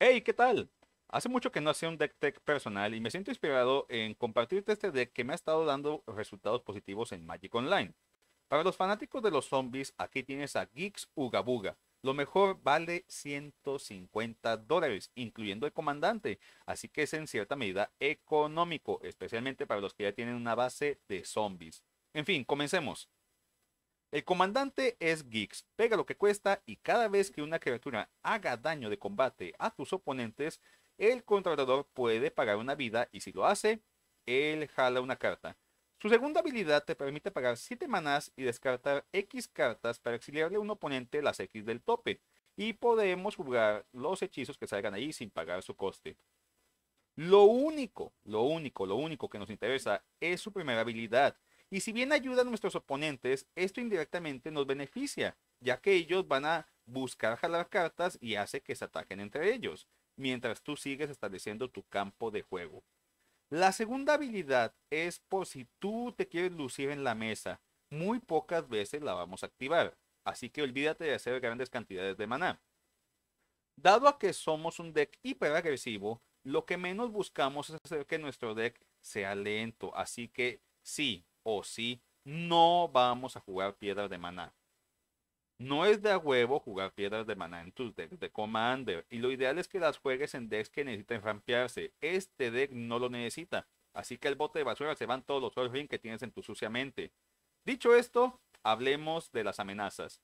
Hey, ¿qué tal? Hace mucho que no hacía un deck tech personal y me siento inspirado en compartirte este deck que me ha estado dando resultados positivos en Magic Online. Para los fanáticos de los zombies, aquí tienes a Geeks Ugabuga. Lo mejor vale 150 dólares, incluyendo el comandante, así que es en cierta medida económico, especialmente para los que ya tienen una base de zombies. En fin, comencemos. El comandante es Geeks, pega lo que cuesta y cada vez que una criatura haga daño de combate a tus oponentes, el contratador puede pagar una vida y si lo hace, él jala una carta. Su segunda habilidad te permite pagar 7 manás y descartar X cartas para exiliarle a un oponente las X del tope. Y podemos jugar los hechizos que salgan ahí sin pagar su coste. Lo único, lo único, lo único que nos interesa es su primera habilidad, y si bien ayuda a nuestros oponentes, esto indirectamente nos beneficia, ya que ellos van a buscar jalar cartas y hace que se ataquen entre ellos, mientras tú sigues estableciendo tu campo de juego. La segunda habilidad es por si tú te quieres lucir en la mesa. Muy pocas veces la vamos a activar, así que olvídate de hacer grandes cantidades de maná. Dado a que somos un deck hiperagresivo, lo que menos buscamos es hacer que nuestro deck sea lento, así que sí, o sí, no vamos a jugar piedras de maná. No es de a huevo jugar piedras de maná en tus decks de Commander, y lo ideal es que las juegues en decks que necesiten rampearse. Este deck no lo necesita, así que el bote de basura se van todos los Solheim que tienes en tu sucia mente. Dicho esto, hablemos de las amenazas.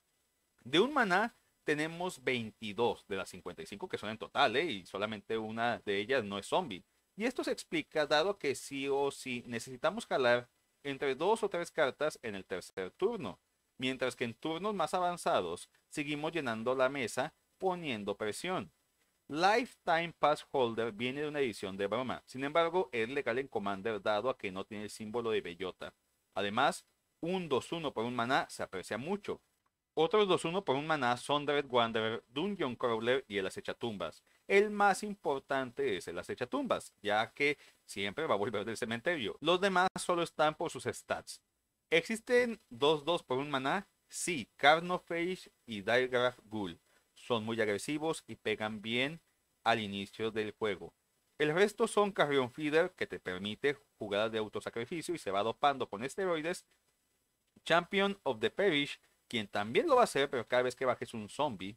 De un maná tenemos 22 de las 55 que son en total, ¿eh? y solamente una de ellas no es zombie. Y esto se explica dado que sí o sí necesitamos jalar entre dos o tres cartas en el tercer turno, mientras que en turnos más avanzados seguimos llenando la mesa poniendo presión. Lifetime Pass Holder viene de una edición de broma, sin embargo es legal en Commander dado a que no tiene el símbolo de bellota. Además, un 2-1 por un maná se aprecia mucho, otros 2-1 por un maná son Dread Wanderer, Dungeon Crawler y el Acechatumbas. El más importante es el Acechatumbas, ya que siempre va a volver del cementerio. Los demás solo están por sus stats. ¿Existen 2-2 por un maná? Sí, Carnophage y Diagraph Ghoul. Son muy agresivos y pegan bien al inicio del juego. El resto son Carrion Feeder, que te permite jugadas de autosacrificio y se va dopando con esteroides. Champion of the Perish, quien también lo va a hacer, pero cada vez que bajes un zombie.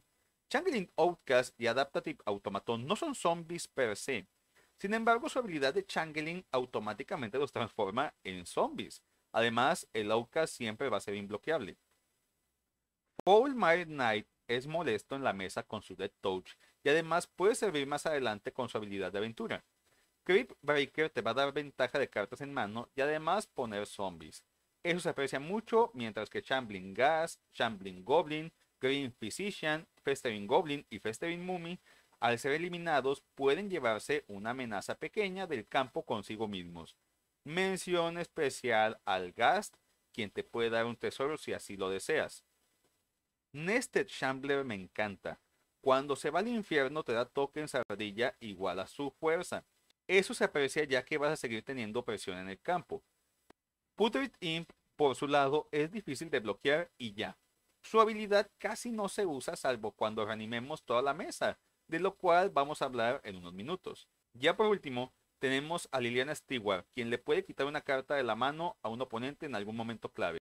Changeling Outcast y Adaptative Automaton no son zombies per se. Sin embargo, su habilidad de Changeling automáticamente los transforma en zombies. Además, el Outcast siempre va a ser inbloqueable. Paul My Knight es molesto en la mesa con su Dead Touch y además puede servir más adelante con su habilidad de aventura. Creep Breaker te va a dar ventaja de cartas en mano y además poner zombies. Eso se aprecia mucho, mientras que Shambling Gas, Shambling Goblin, Green Physician, Festering Goblin y Festering Mummy, al ser eliminados, pueden llevarse una amenaza pequeña del campo consigo mismos. Mención especial al Gast, quien te puede dar un tesoro si así lo deseas. Nested Shambler me encanta. Cuando se va al infierno te da tokens ardilla igual a su fuerza. Eso se aprecia ya que vas a seguir teniendo presión en el campo. Putrid Imp, por su lado, es difícil de bloquear y ya. Su habilidad casi no se usa salvo cuando reanimemos toda la mesa, de lo cual vamos a hablar en unos minutos. Ya por último, tenemos a Liliana Stewart, quien le puede quitar una carta de la mano a un oponente en algún momento clave.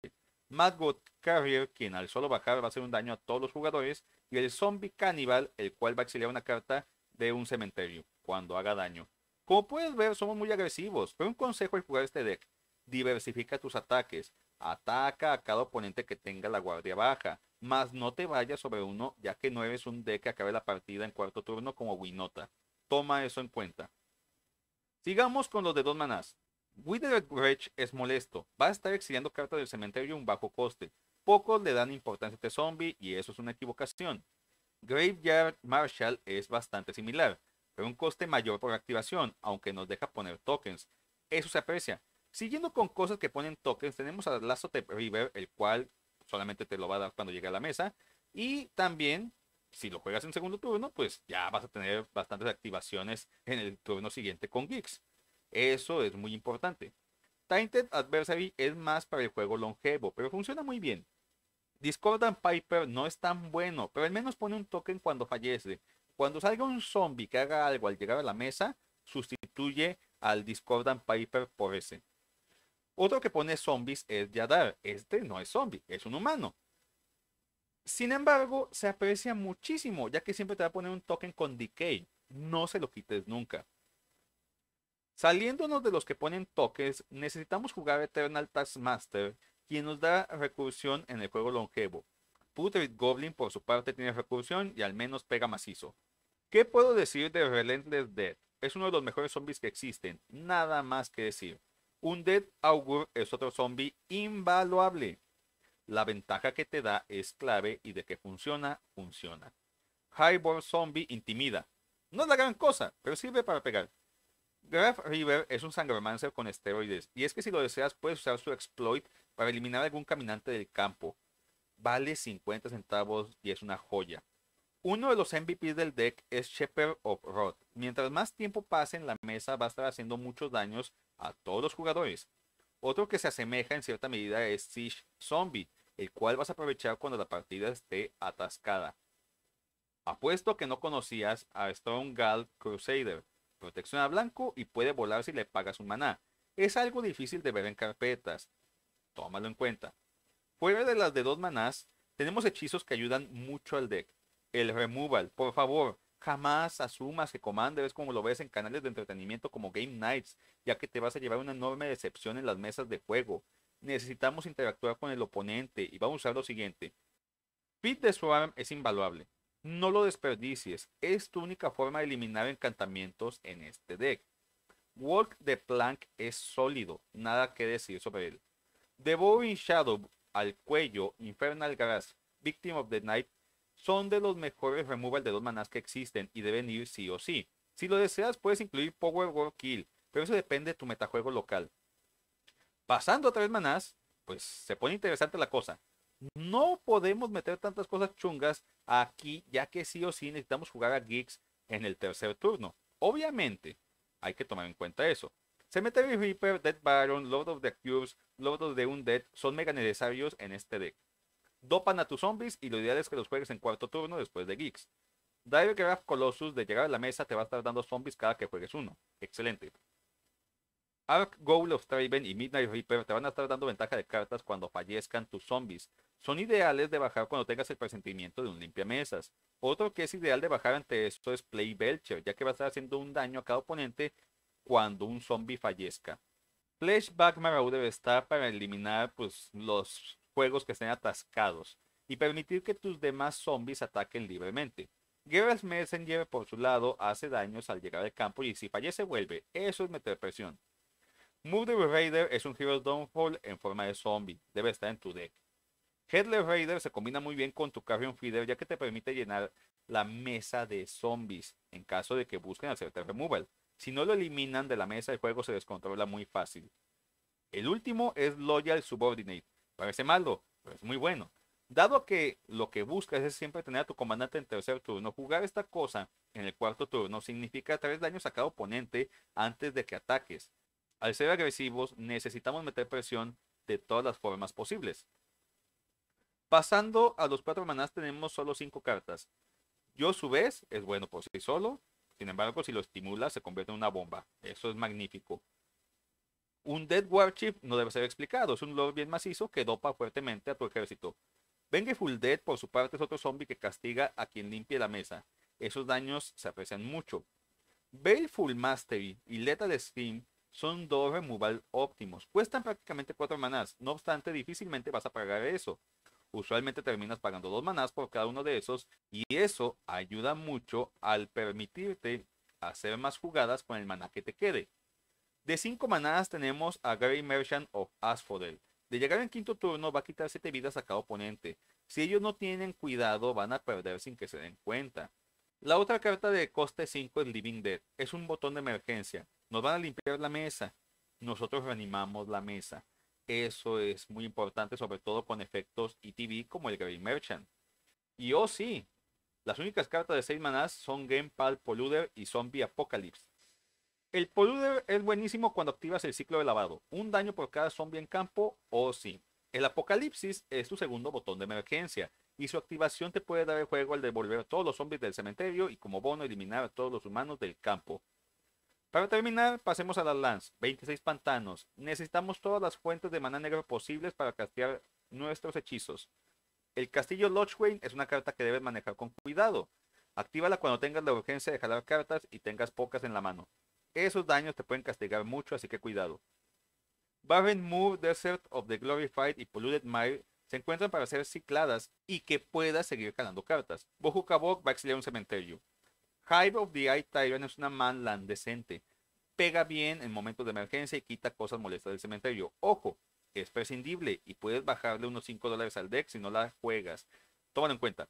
Maggot Carrier, quien al solo bajar va a hacer un daño a todos los jugadores, y el Zombie Cannibal, el cual va a exiliar una carta de un cementerio cuando haga daño. Como puedes ver, somos muy agresivos, pero un consejo al jugar este deck, Diversifica tus ataques. Ataca a cada oponente que tenga la guardia baja. mas no te vayas sobre uno, ya que no eres un deck que acabe la partida en cuarto turno como Winota. Toma eso en cuenta. Sigamos con los de dos manás. Withered Bridge es molesto. Va a estar exiliando cartas del cementerio a un bajo coste. Pocos le dan importancia a este zombie y eso es una equivocación. Graveyard Marshall es bastante similar, pero un coste mayor por activación, aunque nos deja poner tokens. Eso se aprecia, Siguiendo con cosas que ponen tokens, tenemos a Lazo de River, el cual solamente te lo va a dar cuando llegue a la mesa. Y también, si lo juegas en segundo turno, pues ya vas a tener bastantes activaciones en el turno siguiente con Geeks. Eso es muy importante. Tainted Adversary es más para el juego longevo, pero funciona muy bien. Discordant Piper no es tan bueno, pero al menos pone un token cuando fallece. Cuando salga un zombie que haga algo al llegar a la mesa, sustituye al Discordant Piper por ese. Otro que pone zombies es Yadar. Este no es zombie, es un humano. Sin embargo, se aprecia muchísimo, ya que siempre te va a poner un token con decay. No se lo quites nunca. Saliéndonos de los que ponen tokens, necesitamos jugar Eternal Taskmaster, quien nos da recursión en el juego longevo. Putrid Goblin por su parte tiene recursión y al menos pega macizo. ¿Qué puedo decir de Relentless Dead? Es uno de los mejores zombies que existen, nada más que decir. Un Dead Augur es otro zombie invaluable. La ventaja que te da es clave y de que funciona, funciona. Highborn Zombie intimida. No es la gran cosa, pero sirve para pegar. Graf River es un sangromancer con esteroides, y es que si lo deseas puedes usar su exploit para eliminar a algún caminante del campo. Vale 50 centavos y es una joya. Uno de los MVPs del deck es Shepherd of Rod. Mientras más tiempo pase en la mesa va a estar haciendo muchos daños a todos los jugadores. Otro que se asemeja en cierta medida es Siege Zombie, el cual vas a aprovechar cuando la partida esté atascada. Apuesto que no conocías a Strong Gal Crusader. Protección a blanco y puede volar si le pagas un maná. Es algo difícil de ver en carpetas. Tómalo en cuenta. Fuera de las de dos manás, tenemos hechizos que ayudan mucho al deck. El removal, por favor, Jamás asumas que Commander es como lo ves en canales de entretenimiento como Game Nights, ya que te vas a llevar una enorme decepción en las mesas de juego. Necesitamos interactuar con el oponente y vamos a usar lo siguiente. Pit de Swarm es invaluable. No lo desperdicies, es tu única forma de eliminar encantamientos en este deck. Walk de Plank es sólido, nada que decir sobre él. Devouring Shadow al cuello, Infernal Grass, Victim of the Night son de los mejores removal de dos manás que existen y deben ir sí o sí. Si lo deseas, puedes incluir Power War Kill, pero eso depende de tu metajuego local. Pasando a tres manás, pues se pone interesante la cosa. No podemos meter tantas cosas chungas aquí, ya que sí o sí necesitamos jugar a Geeks en el tercer turno. Obviamente, hay que tomar en cuenta eso. Cemetery Reaper, Dead Baron, Lord of the Cubes, Lord of the Undead son mega necesarios en este deck dopan a tus zombies y lo ideal es que los juegues en cuarto turno después de Geeks. Graph Colossus, de llegar a la mesa, te va a estar dando zombies cada que juegues uno. Excelente. Arc, Goal of Traven y Midnight Reaper te van a estar dando ventaja de cartas cuando fallezcan tus zombies. Son ideales de bajar cuando tengas el presentimiento de un limpiamesas. Otro que es ideal de bajar ante esto es Play Belcher, ya que va a estar haciendo un daño a cada oponente cuando un zombie fallezca. Flashback Marauder está para eliminar pues, los juegos que estén atascados y permitir que tus demás zombies ataquen libremente. Guerras Messenger, por su lado, hace daños al llegar al campo y si fallece vuelve. Eso es meter presión. Move the Raider es un Heroes Downfall en forma de zombie. Debe estar en tu deck. Headless Raider se combina muy bien con tu Carrion Feeder ya que te permite llenar la mesa de zombies en caso de que busquen hacerte removal. Si no lo eliminan de la mesa, el juego se descontrola muy fácil. El último es Loyal Subordinate. Parece malo, pero es muy bueno. Dado que lo que buscas es siempre tener a tu comandante en tercer turno, jugar esta cosa en el cuarto turno significa tres daños a cada oponente antes de que ataques. Al ser agresivos, necesitamos meter presión de todas las formas posibles. Pasando a los cuatro manás, tenemos solo cinco cartas. Yo, a su vez, es bueno por sí solo. Sin embargo, si lo estimula, se convierte en una bomba. Eso es magnífico. Un Dead Warship no debe ser explicado, es un lord bien macizo que dopa fuertemente a tu ejército. Vengeful Dead, por su parte, es otro zombie que castiga a quien limpie la mesa. Esos daños se aprecian mucho. Baleful Mastery y Lethal Steam son dos removal óptimos. Cuestan prácticamente cuatro manás, no obstante, difícilmente vas a pagar eso. Usualmente terminas pagando dos manás por cada uno de esos, y eso ayuda mucho al permitirte hacer más jugadas con el maná que te quede. De cinco manadas tenemos a Grey Merchant of Asphodel. De llegar en quinto turno va a quitar 7 vidas a cada oponente. Si ellos no tienen cuidado van a perder sin que se den cuenta. La otra carta de coste 5 es Living Dead. Es un botón de emergencia. Nos van a limpiar la mesa. Nosotros reanimamos la mesa. Eso es muy importante, sobre todo con efectos ETV como el Grey Merchant. Y oh sí, las únicas cartas de 6 manás son Game Pal Polluter y Zombie Apocalypse. El poluder es buenísimo cuando activas el ciclo de lavado. Un daño por cada zombie en campo o sí. El Apocalipsis es tu segundo botón de emergencia. Y su activación te puede dar el juego al devolver a todos los zombies del cementerio y como bono eliminar a todos los humanos del campo. Para terminar, pasemos a las Lance. 26 pantanos. Necesitamos todas las fuentes de maná negra posibles para castear nuestros hechizos. El castillo wayne es una carta que debes manejar con cuidado. Actívala cuando tengas la urgencia de jalar cartas y tengas pocas en la mano. Esos daños te pueden castigar mucho, así que cuidado. Barren Moor, Desert of the Glorified y Polluted Mire se encuentran para ser cicladas y que puedas seguir ganando cartas. Bohukabok va a exiliar un cementerio. Hive of the Eye Tyrant es una manland decente. Pega bien en momentos de emergencia y quita cosas molestas del cementerio. Ojo, es prescindible y puedes bajarle unos 5 dólares al deck si no la juegas. Tómalo en cuenta.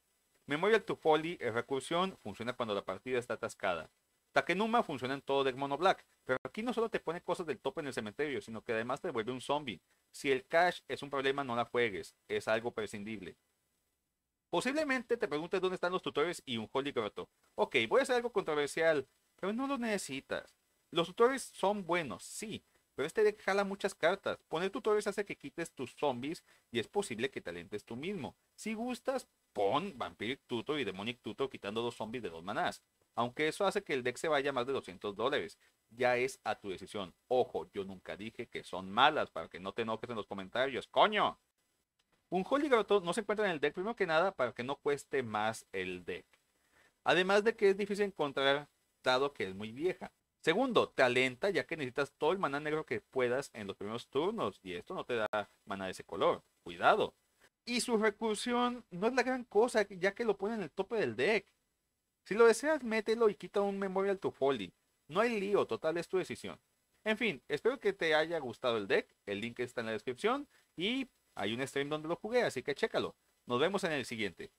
Memorial to Folly es recursión, funciona cuando la partida está atascada. Takenuma funciona en todo deck mono black, pero aquí no solo te pone cosas del tope en el cementerio, sino que además te vuelve un zombie. Si el cash es un problema, no la juegues, es algo prescindible. Posiblemente te preguntes dónde están los tutores y un Holy Grotto. Ok, voy a hacer algo controversial, pero no lo necesitas. Los tutores son buenos, sí, pero este deck jala muchas cartas. Poner tutores hace que quites tus zombies y es posible que talentes tú mismo. Si gustas, pon Vampiric Tutor y Demonic Tutor quitando dos zombies de dos manás aunque eso hace que el deck se vaya a más de 200 dólares. Ya es a tu decisión. Ojo, yo nunca dije que son malas, para que no te enojes en los comentarios. ¡Coño! Un Holy Grotto no se encuentra en el deck, primero que nada, para que no cueste más el deck. Además de que es difícil encontrar, dado que es muy vieja. Segundo, te alenta ya que necesitas todo el maná negro que puedas en los primeros turnos y esto no te da maná de ese color. Cuidado. Y su recursión no es la gran cosa ya que lo pone en el tope del deck. Si lo deseas, mételo y quita un memorial to folding. No hay lío, total es tu decisión. En fin, espero que te haya gustado el deck. El link está en la descripción y hay un stream donde lo jugué, así que chécalo. Nos vemos en el siguiente.